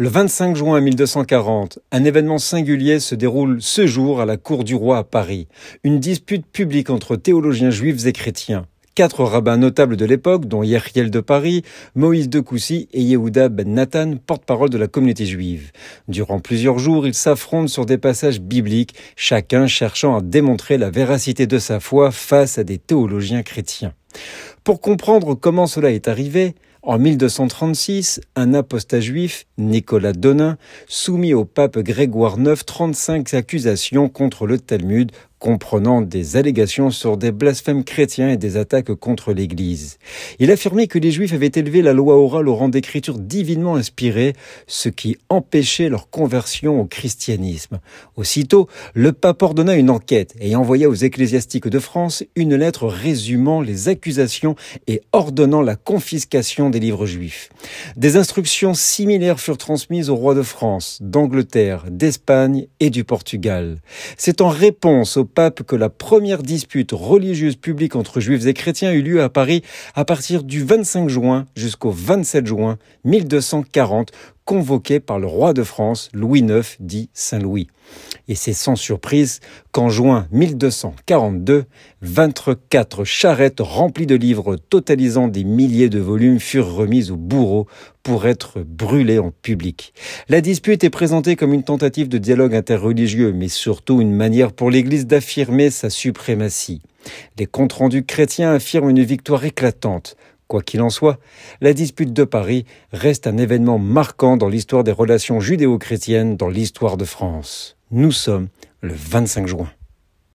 Le 25 juin 1240, un événement singulier se déroule ce jour à la cour du roi à Paris. Une dispute publique entre théologiens juifs et chrétiens. Quatre rabbins notables de l'époque, dont Yerchiel de Paris, Moïse de Coucy et Yehuda ben Nathan, porte-parole de la communauté juive. Durant plusieurs jours, ils s'affrontent sur des passages bibliques, chacun cherchant à démontrer la véracité de sa foi face à des théologiens chrétiens. Pour comprendre comment cela est arrivé, en 1236, un apostat juif, Nicolas Donin, soumit au pape Grégoire IX 35 accusations contre le Talmud comprenant des allégations sur des blasphèmes chrétiens et des attaques contre l'Église. Il affirmait que les Juifs avaient élevé la loi orale au rang d'écriture divinement inspirée, ce qui empêchait leur conversion au christianisme. Aussitôt, le pape ordonna une enquête et envoya aux ecclésiastiques de France une lettre résumant les accusations et ordonnant la confiscation des livres juifs. Des instructions similaires furent transmises au roi de France, d'Angleterre, d'Espagne et du Portugal. C'est en réponse au pape que la première dispute religieuse publique entre juifs et chrétiens eut lieu à Paris à partir du 25 juin jusqu'au 27 juin 1240 convoqué par le roi de France Louis IX dit Saint-Louis. Et c'est sans surprise qu'en juin 1242, 24 charrettes remplies de livres totalisant des milliers de volumes furent remises au bourreau pour être brûlées en public. La dispute est présentée comme une tentative de dialogue interreligieux, mais surtout une manière pour l'Église d'affirmer sa suprématie. Les comptes rendus chrétiens affirment une victoire éclatante Quoi qu'il en soit, la dispute de Paris reste un événement marquant dans l'histoire des relations judéo-chrétiennes dans l'histoire de France. Nous sommes le 25 juin.